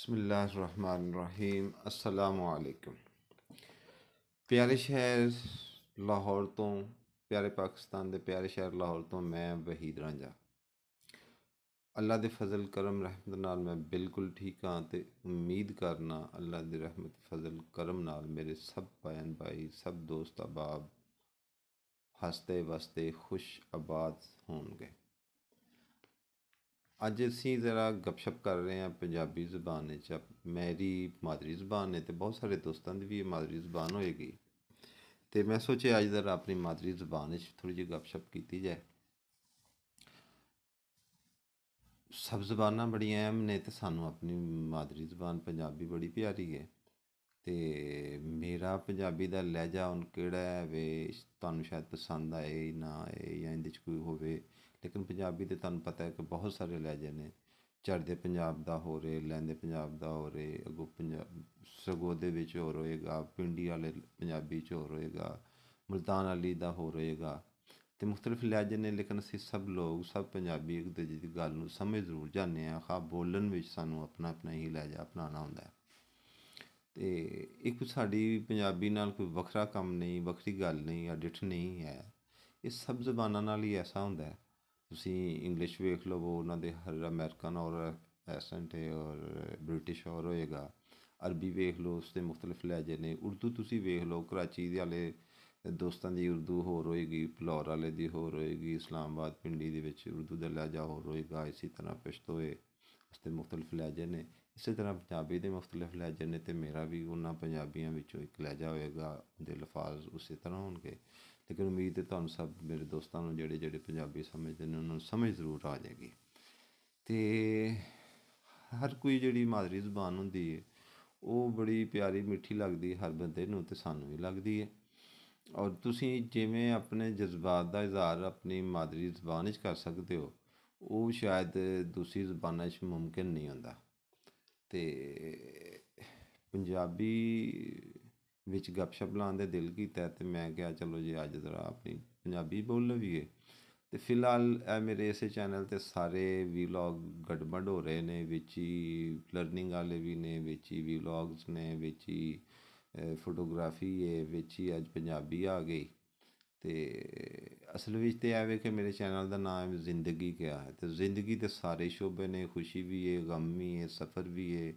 बसमीम् अल्लाम प्यारे शहर लाहौर तो प्यारे पाकिस्तान के प्यारे शहर लाहौर तो मैं वहीद रांझा अल्लाह के फजल करम रहमत नाल मैं बिल्कुल ठीक हाँ तो उम्मीद करना अल्लाह के रहमत फजल करम नाल मेरे सब भैन भाई सब दोस्त अहबाब हंसते वसते खुश आबाद होंगे ਅੱਜ ਅਸੀਂ ਜ਼ਰਾ ਗੱਪਸ਼ਪ ਕਰ ਰਹੇ ਹਾਂ ਪੰਜਾਬੀ ਜ਼ੁਬਾਨ ਵਿੱਚ ਮੇਰੀ ਮਾਦਰੀ ਜ਼ੁਬਾਨ ਹੈ ਤੇ ਬਹੁਤ ਸਾਰੇ ਦੋਸਤਾਂ ਦੀ ਵੀ ਮਾਦਰੀ ਜ਼ੁਬਾਨ ਹੋਏਗੀ ਤੇ ਮੈਂ ਸੋਚਿਆ ਅੱਜ ਜ਼ਰਾ ਆਪਣੀ ਮਾਦਰੀ ਜ਼ੁਬਾਨ ਵਿੱਚ ਥੋੜੀ ਜਿਹੀ ਗੱਪਸ਼ਪ ਕੀਤੀ ਜਾਏ ਸਭ ਜ਼ੁਬਾਨਾਂ ਬੜੀਆਂ ਅਹਿਮ ਨੇ ਤੇ ਸਾਨੂੰ ਆਪਣੀ ਮਾਦਰੀ ਜ਼ੁਬਾਨ ਪੰਜਾਬੀ ਬੜੀ ਪਿਆਰੀ ਹੈ ਤੇ ਮੇਰਾ ਪੰਜਾਬੀ ਦਾ ਲਹਿਜਾ ਹੁਣ ਕਿਹੜਾ ਹੈ ਵੇ ਤੁਹਾਨੂੰ ਸ਼ਾਇਦ ਪਸੰਦ ਆਏ ਨਾ ਆਏ ਜਾਂ ਇਹਦੇ 'ਚ ਕੋਈ ਹੋਵੇ ਲੇਕਿਨ ਪੰਜਾਬੀ ਦੇ ਤੁਹਾਨੂੰ ਪਤਾ ਹੈ ਕਿ ਬਹੁਤ ਸਾਰੇ ਲਹਿਜੇ ਨੇ ਚੜ੍ਹਦੇ ਪੰਜਾਬ ਦਾ ਹੋ ਰੇ ਲੈਂਦੇ ਪੰਜਾਬ ਦਾ ਹੋ ਰੇ ਅਗੋ ਪੰਜਾਬ ਸਗੋ ਦੇ ਵਿੱਚ ਹੋ ਰੋਏਗਾ ਪਿੰਡੀ ਵਾਲੇ ਪੰਜਾਬੀ 'ਚ ਹੋ ਰੋਏਗਾ ਮਲਤਾਨ ਵਾਲੀ ਦਾ ਹੋ ਰੋਏਗਾ ਤੇ ਮੁxtਲਫ ਲਹਿਜੇ ਨੇ ਲੇਕਿਨ ਅਸੀਂ ਸਭ ਲੋਕ ਸਭ ਪੰਜਾਬੀ ਇੱਕ ਦੂਜੇ ਦੀ ਗੱਲ ਨੂੰ ਸਮਝ ਜ਼ਰੂਰ ਜਾਣਦੇ ਆ ਖਾ ਬੋਲਣ ਵਿੱਚ ਸਾਨੂੰ ਆਪਣਾ ਆਪਣਾ ਹੀ ਲਹਿਜਾ ਅਪਣਾਉਣਾ ਹੁੰਦਾ ਹੈ ਤੇ ਇੱਕ ਸਾਡੀ ਪੰਜਾਬੀ ਨਾਲ ਕੋਈ ਵੱਖਰਾ ਕੰਮ ਨਹੀਂ ਵੱਖਰੀ ਗੱਲ ਨਹੀਂ ਜਾਂ ਡਿਠ ਨਹੀਂ ਹੈ ਇਹ ਸਭ ਜ਼ਬਾਨਾਂ ਨਾਲ ਹੀ ਐਸਾ ਹੁੰਦਾ ਤੁਸੀਂ ਇੰਗਲਿਸ਼ ਵੇਖ ਲਵੋ ਉਹਨਾਂ ਦੇ ਹਰ ਅਮਰੀਕਨ ਔਰ ਐਸੈਂਟ ਹੈ ਔਰ ਬ੍ਰਿਟਿਸ਼ ਔਰ ਹੋਏਗਾ ਅਰਬੀ ਵੇਖ ਲਓ ਉਸ ਦੇ ਮੁxtਲਫ ਲਹਿਜੇ ਨੇ ਉਰਦੂ ਤੁਸੀਂ ਵੇਖ ਲਓ ਕਰਾਚੀ ਦੇ ਵਾਲੇ ਦੋਸਤਾਂ ਦੀ ਉਰਦੂ ਹੋਰ ਹੋਏਗੀ ਫਲੋਰ ਵਾਲੇ ਦੀ ਹੋਰ ਹੋਏਗੀ ਇਸਲਾਮਾਬਾਦ ਪਿੰਡੀ ਦੇ ਵਿੱਚ ਉਰਦੂ ਦਾ ਲਹਿਜਾ ਹੋਰ ਹੋਏਗਾ ਇਸੇ ਤਰ੍ਹਾਂ ਪਸ਼ਤੋ ਹੈ ਉਸ ਦੇ ਮੁxtਲਫ ਲਹਿਜੇ ਨੇ ਇਸੇ ਤਰ੍ਹਾਂ ਪੰਜਾਬੀ ਦੇ ਮੁਖਤਲਿਫ ਲਹਿਜੇ ਨੇ ਤੇ ਮੇਰਾ ਵੀ ਉਹਨਾਂ ਪੰਜਾਬੀਆਂ ਵਿੱਚੋਂ ਇੱਕ ਲਹਿਜਾ ਹੋਏਗਾ ਉਹਦੇ ਲਫਾਜ਼ ਉਸੇ ਤਰ੍ਹਾਂ ਹੋਣਗੇ ਲੇਕਿਨ ਉਮੀਦ ਹੈ ਤੁਹਾਨੂੰ ਸਭ ਮੇਰੇ ਦੋਸਤਾਂ ਨੂੰ ਜਿਹੜੇ ਜਿਹੜੇ ਪੰਜਾਬੀ ਸਮਝਦੇ ਨੇ ਉਹਨਾਂ ਨੂੰ ਸਮਝ ਜ਼ਰੂਰ ਆ ਜਾਏਗੀ ਤੇ ਹਰ ਕੋਈ ਜਿਹੜੀ ਮਾਦਰੀ ਜ਼ੁਬਾਨ ਹੁੰਦੀ ਹੈ ਉਹ ਬੜੀ ਪਿਆਰੀ ਮਿੱਠੀ ਲੱਗਦੀ ਹਰ ਬੰਦੇ ਨੂੰ ਤੇ ਸਾਨੂੰ ਵੀ ਲੱਗਦੀ ਹੈ ਔਰ ਤੁਸੀਂ ਜਿਵੇਂ ਆਪਣੇ ਜਜ਼ਬਾਤ ਦਾ ਇਜ਼ਹਾਰ ਆਪਣੀ ਮਾਦਰੀ ਜ਼ੁਬਾਨ ਵਿੱਚ ਕਰ ਸਕਦੇ ਹੋ ਉਹ ਸ਼ਾਇਦ ਦੂਸਰੀ ਜ਼ੁਬਾਨਾਂ 'ਚ ਮੁਮਕਿਨ ਨਹੀਂ ਹੁੰਦਾ ਤੇ ਪੰਜਾਬੀ ਵਿੱਚ ਗੱਪਸ਼ਪ ਲਾਉਣ ਦੇ ਦਿਲ ਕੀਤਾ ਤੇ ਮੈਂ ਕਿਹਾ ਚਲੋ ਜੀ ਅੱਜ ਜ਼ਰਾ ਆਪਣੀ ਪੰਜਾਬੀ ਬੋਲ ਲਵੀਏ ਤੇ ਫਿਲਹਾਲ ਇਹ ਮੇਰੇ ਇਸੇ ਚੈਨਲ 'ਤੇ ਸਾਰੇ ਵੀਲੌਗ ਗੜਬੜ ਹੋ ਰਹੇ ਨੇ ਵਿੱਚ ਹੀ ਲਰਨਿੰਗ ਵਾਲੇ ਵੀ ਨੇ ਵਿੱਚ ਹੀ ਵੀਲੌਗਸ ਨੇ ਵਿੱਚ ਹੀ ਫੋਟੋਗ੍ਰਾਫੀ ਇਹ ਵਿੱਚ ਹੀ ਅੱਜ ਪੰਜਾਬੀ ਆ ਗਈ ਤੇ ਅਸਲ ਵਿੱਚ ਤੇ ਆਵੇ ਕਿ ਮੇਰੇ ਚੈਨਲ ਦਾ ਨਾਮ ਜ਼ਿੰਦਗੀ ਕਿਆ ਹੈ ਤੇ ਜ਼ਿੰਦਗੀ ਦੇ ਸਾਰੇ ਸ਼ੋਬੇ ਨੇ ਖੁਸ਼ੀ ਵੀ ਹੈ ਗਮ ਵੀ ਹੈ ਸਫ਼ਰ ਵੀ ਹੈ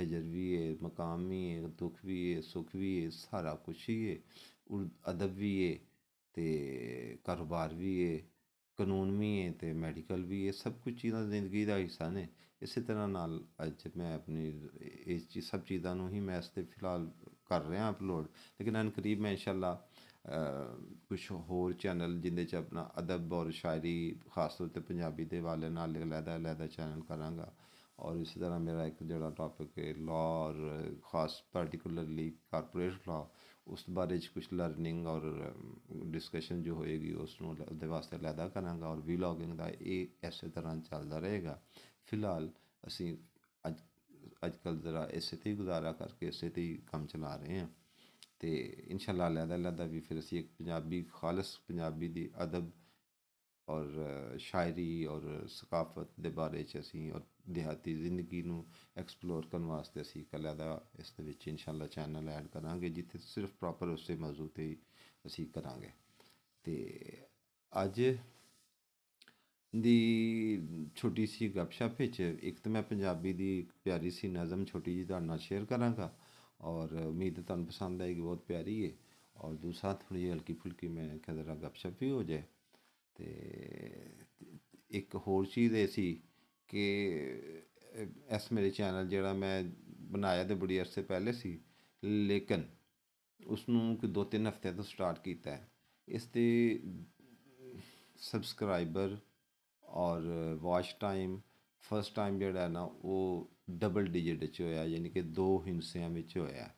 ਹਜਰ ਵੀ ਹੈ ਮਕਾਮ ਵੀ ਹੈ ਦੁੱਖ ਵੀ ਹੈ ਸੁੱਖ ਵੀ ਹੈ ਸਾਰਾ ਕੁਝ ਹੀ ਹੈ ਅਦਬ ਵੀ ਹੈ ਤੇ ਕਾਰੋਬਾਰ ਵੀ ਹੈ ਕਾਨੂੰਨ ਵੀ ਹੈ ਤੇ ਮੈਡੀਕਲ ਵੀ ਹੈ ਸਭ ਕੁਝ ਚੀਜ਼ਾਂ ਜ਼ਿੰਦਗੀ ਦਾ ਹਿੱਸਾ ਨੇ ਇਸੇ ਤਰ੍ਹਾਂ ਨਾਲ ਅੱਜ ਮੈਂ ਆਪਣੀ ਇਸ ਚੀਜ਼ ਸਭ ਚੀਜ਼ਾਂ ਨੂੰ ਹੀ ਮੈਂ ਇਸ 'ਤੇ ਫਿਲਹਾਲ ਕਰ ਰਿਹਾ ਅਪਲੋਡ ਲੇਕਿਨ ਅਨਕਰੀਬ ਮੈਂ ਇਨਸ਼ਾਅੱਲਾ कुछ होर चैनल जिंद अपना अदब और शायरी खास तौर पर पंजाबी के हवाले नलहदा अलहदा चैनल करा और इस तरह मेरा एक जोड़ा टॉपिक है लॉ और खास पार्टिकुलरली कारपोरेट लॉ उस बारे कुछ लर्निंग और डिस्कशन जो होएगी उस अलहदा करा और वीलॉगिंग का ये इस तरह चलता रहेगा फिलहाल असी अज अजक जरा इस गुजारा करके इसे काम चला रहे हैं ਤੇ ਇਨਸ਼ਾਅੱਲਾ ਅਲੱਦਾ ਅਲੱਦਾ ਵੀ ਫਿਰ ਅਸੀਂ ਇੱਕ ਪੰਜਾਬੀ ਖਾਲਸ ਪੰਜਾਬੀ ਦੀ ਅਦਬ ਔਰ ਸ਼ਾਇਰੀ ਔਰ ਸਕਾਫਤ ਦੇ ਬਾਰੇ 'ਚ ਅਸੀਂ ਔਰ ਦਿਹਾਤੀ ਜ਼ਿੰਦਗੀ ਨੂੰ ਐਕਸਪਲੋਰ ਕਰਨ ਵਾਸਤੇ ਅਸੀਂ ਕੱਲਾ ਦਾ ਇਸ ਦੇ ਵਿੱਚ ਇਨਸ਼ਾਅੱਲਾ ਚੈਨਲ ਐਡ ਕਰਾਂਗੇ ਜਿੱਥੇ ਸਿਰਫ ਪ੍ਰੋਪਰ ਉਸੇ ਮੌਜੂਦ ਤੇ ਅਸੀਂ ਕਰਾਂਗੇ ਤੇ ਅੱਜ ਦੀ ਛੋਟੀ ਸੀ ਗੱਪਸ਼ਪ ਵਿੱਚ ਇੱਕ ਤਾਂ ਮੈਂ ਪੰਜਾਬੀ ਦੀ ਪਿਆਰੀ ਸੀ ਨਜ਼ਮ ਛੋਟੀ ਜੀ ਤੁਹਾਡੇ ਨਾਲ ਸ਼ੇਅਰ ਕਰਾਂਗਾ ਔਰ ਉਮੀਦ है ਤੁਹਾਨੂੰ ਪਸੰਦ ਆਏਗੀ ਬਹੁਤ ਪਿਆਰੀ ਹੈ ਔਰ ਦੂਸਰਾ ਥੋੜੀ ਹਲਕੀ ਫੁਲਕੀ ਮੈਂ ਕਿਹਾ ਗੱਪਸ਼ਪ ਵੀ ਹੋ ਜਾਏ ਤੇ ਇੱਕ ਹੋਰ ਚੀਜ਼ ਐ ਸੀ ਕਿ ਇਸ ਮੇਰੇ ਚੈਨਲ ਜਿਹੜਾ ਮੈਂ ਬਣਾਇਆ ਤੇ ਬੜੀ ਅਰਸੇ ਪਹਿਲੇ ਸੀ ਲੇਕਿਨ ਉਸ ਨੂੰ ਕਿ ਦੋ ਤਿੰਨ ਹਫ਼ਤੇ ਤੋਂ ਸਟਾਰਟ ਕੀਤਾ ਹੈ ਇਸ ਤੇ ਸਬਸਕ੍ਰਾਈਬਰ ਔਰ ਵਾਚ ਟਾਈਮ ਫਸਟ ਟਾਈਮ ਜਿਹੜਾ ਨਾ ਉਹ ਡਬਲ ਡਿਜਿਟ 'ਚ ਹੋਇਆ ਯਾਨੀ ਕਿ ਦੋ ਹਿੰਸਿਆਂ ਵਿੱਚ ਹੋਇਆ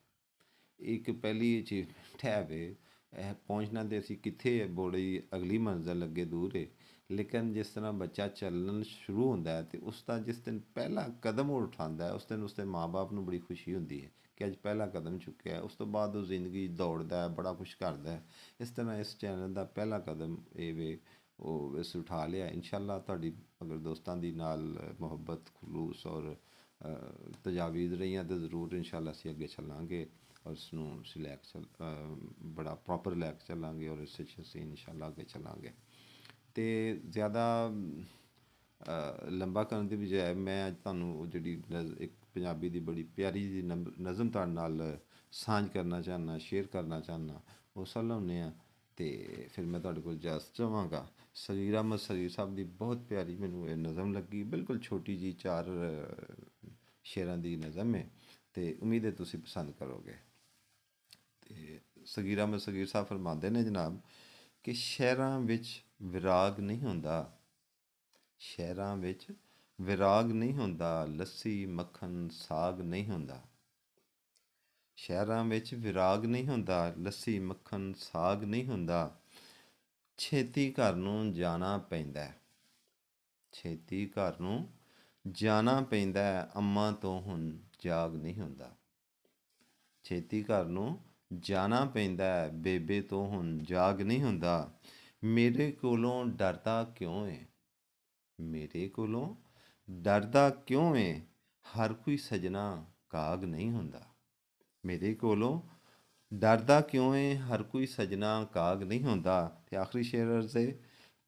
ਇੱਕ ਪਹਿਲੀ ਅਚੀਵਮੈਂਟ ਠਹਿਵੇ ਇਹ ਪਹੁੰਚਣਾ ਦੇ ਅਸੀਂ ਕਿੱਥੇ ਹੈ ਬੋੜੀ ਅਗਲੀ ਮੰਜ਼ਲ ਲੱਗੇ ਦੂਰ ਹੈ ਲੇਕਿਨ ਜਿਸ ਤਰ੍ਹਾਂ ਬੱਚਾ ਚੱਲਣ ਸ਼ੁਰੂ ਹੁੰਦਾ ਹੈ ਤੇ ਉਸ ਦਾ ਜਿਸ ਦਿਨ ਪਹਿਲਾ ਕਦਮ ਉਠਾਉਂਦਾ ਹੈ ਉਸ ਦਿਨ ਉਸਦੇ ਮਾਪੇ ਨੂੰ ਬੜੀ ਖੁਸ਼ੀ ਹੁੰਦੀ ਹੈ ਕਿ ਅੱਜ ਪਹਿਲਾ ਕਦਮ ਚੁੱਕਿਆ ਹੈ ਉਸ ਤੋਂ ਬਾਅਦ ਉਹ ਜ਼ਿੰਦਗੀ ਦੌੜਦਾ ਹੈ ਬੜਾ ਕੁਝ ਕਰਦਾ ਹੈ ਇਸ ਤਰ੍ਹਾਂ ਇਸ ਚੈਨਲ ਦਾ ਪਹਿਲਾ ਕਦਮ ਇਹ ਵੇ ਉਹ ਇਸ ਉਠਾ ਲਿਆ ਇਨਸ਼ਾਅੱਲਾ ਤੁਹਾਡੀ ਅਗਰ ਦੋਸਤਾਂ ਦੀ ਨਾਲ ਮੁਹੱਬਤ ਖਲੂਸ ਔਰ ਤਜਾਵੀਜ਼ ਰਹੀਆਂ ਤੇ ਜ਼ਰੂਰ ਇਨਸ਼ਾਅੱਲਾ ਅਸੀਂ ਅੱਗੇ ਚੱਲਾਂਗੇ ਔਰ ਇਸ ਨੂੰ ਸਿਲੈਕਟ ਬੜਾ ਪ੍ਰੋਪਰ ਲੈ ਕੇ ਚੱਲਾਂਗੇ ਔਰ ਇਸ ਵਿੱਚ ਅਸੀਂ ਇਨਸ਼ਾਅੱਲਾ ਅੱਗੇ ਚੱਲਾਂਗੇ ਤੇ ਜ਼ਿਆਦਾ ਲੰਬਾ ਕਰਨ ਦੀ ਬਜਾਏ ਮੈਂ ਅੱਜ ਤੁਹਾਨੂੰ ਜਿਹੜੀ ਇੱਕ ਪੰਜਾਬੀ ਦੀ ਬੜੀ ਪਿਆਰੀ ਜੀ ਨਜ਼ਮ ਤੁਹਾਡੇ ਨਾਲ ਸਾਂਝ ਕਰਨਾ ਚਾਹਨਾ ਸ਼ੇਅਰ ਕਰਨਾ ਚਾਹਨਾ ਉਹ ਨੇ ਆ ਤੇ ਫਿਰ ਮੈਂ ਤੁਹਾਡੇ ਕੋਲ ਜਾਸ ਚਾਹਾਂਗਾ ਸਰੀਰ ਅਹਿਮਦ ਸਾਹਿਬ ਦੀ ਬਹੁਤ ਪਿਆਰੀ ਮੈਨੂੰ ਇਹ ਨਜ਼ਮ ਲੱਗੀ ਬਿਲਕੁਲ ਛੋਟੀ ਜੀ ਚਾਰ ਸ਼ੇਰਾਂ ਦੀ ਨਜ਼ਮ ਹੈ ਤੇ ਉਮੀਦ ਹੈ ਤੁਸੀਂ ਪਸੰਦ ਕਰੋਗੇ ਤੇ ਸਗੀਰਾ ਮਸਗੀਰ ਸਾਹਿਬ ਫਰਮਾਉਂਦੇ ਨੇ ਜਨਾਬ ਕਿ ਸ਼ਹਿਰਾਂ ਵਿੱਚ ਵਿਰਾਗ ਨਹੀਂ ਹੁੰਦਾ ਸ਼ਹਿਰਾਂ ਵਿੱਚ ਵਿਰਾਗ ਨਹੀਂ ਹੁੰਦਾ ਲੱਸੀ ਮੱਖਣ ਸਾਗ ਨਹੀਂ ਹੁੰਦਾ ਸ਼ਹਿਰਾਂ ਵਿੱਚ ਵਿਰਾਗ ਨਹੀਂ ਹੁੰਦਾ ਲੱਸੀ ਮੱਖਣ ਸਾਗ ਨਹੀਂ ਹੁੰਦਾ ਛੇਤੀ ਘਰ ਨੂੰ ਜਾਣਾ ਪੈਂਦਾ ਛੇਤੀ ਘਰ ਨੂੰ ਜਾਣਾ ਪੈਂਦਾ ਅੰਮਾ ਤੋਂ ਹੁਣ ਜਾਗ ਨਹੀਂ ਹੁੰਦਾ ਛੇਤੀ ਘਰ ਨੂੰ ਜਾਣਾ ਪੈਂਦਾ ਬੇਬੇ ਤੋਂ ਹੁਣ ਜਾਗ ਨਹੀਂ ਹੁੰਦਾ ਮੇਰੇ ਕੋਲੋਂ ਡਰਦਾ ਕਿਉਂ ਏ ਮੇਰੇ ਕੋਲੋਂ ਡਰਦਾ ਕਿਉਂ ਏ ਹਰ ਕੋਈ ਸਜਣਾ ਕਾਗ ਨਹੀਂ ਹੁੰਦਾ ਮੇਰੇ ਕੋਲੋਂ ਡਰਦਾ ਕਿਉਂ ਹੈ ਹਰ ਕੋਈ ਸਜਣਾ ਕਾਗ ਨਹੀਂ ਹੁੰਦਾ ਤੇ ਆਖਰੀ ਸ਼ੇਰ ਅਰਜ਼ੇ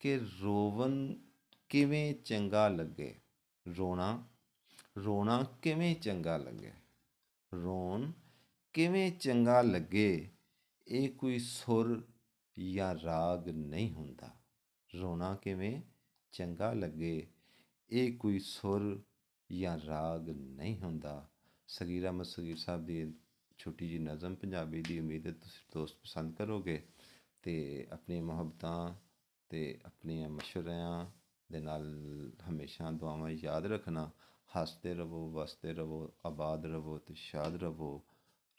ਕਿ ਰੋਵਨ ਕਿਵੇਂ ਚੰਗਾ ਲੱਗੇ ਰੋਣਾ ਰੋਣਾ ਕਿਵੇਂ ਚੰਗਾ ਲੱਗੇ ਰੋਣ ਕਿਵੇਂ ਚੰਗਾ ਲੱਗੇ ਇਹ ਕੋਈ ਸੁਰ ਜਾਂ ਰਾਗ ਨਹੀਂ ਹੁੰਦਾ ਰੋਣਾ ਕਿਵੇਂ ਚੰਗਾ ਲੱਗੇ ਇਹ ਕੋਈ ਸੁਰ ਜਾਂ ਰਾਗ ਨਹੀਂ ਹੁੰਦਾ ਸਗੀਰਾ ਮਸਗੀਰ ਸਾਹਿਬ ਦੀ ਛੋਟੀ ਜੀ ਨਜ਼ਮ ਪੰਜਾਬੀ ਦੀ ਉਮੀਦ ਹੈ ਤੁਸੀਂ ਦੋਸਤ ਪਸੰਦ ਕਰੋਗੇ ਤੇ ਆਪਣੀਆਂ ਮੁਹੱਬਤਾਂ ਤੇ ਆਪਣੀਆਂ ਮਸ਼ਵਰਿਆਂ ਦੇ ਨਾਲ ਹਮੇਸ਼ਾ ਦੁਆਵਾਂ ਯਾਦ ਰੱਖਣਾ ਹੱਸਦੇ ਰਹੋ ਵਸਦੇ ਰਹੋ ਆਬਾਦ ਰਹੋ ਤੇ ਸ਼ਾਦ ਰਹੋ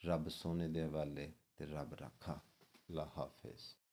ਰੱਬ ਸੋਨੇ ਦੇ ਹਵਾਲੇ ਤੇ ਰੱਬ ਰਾਖਾ ਲਾ ਹਾਫਿਜ਼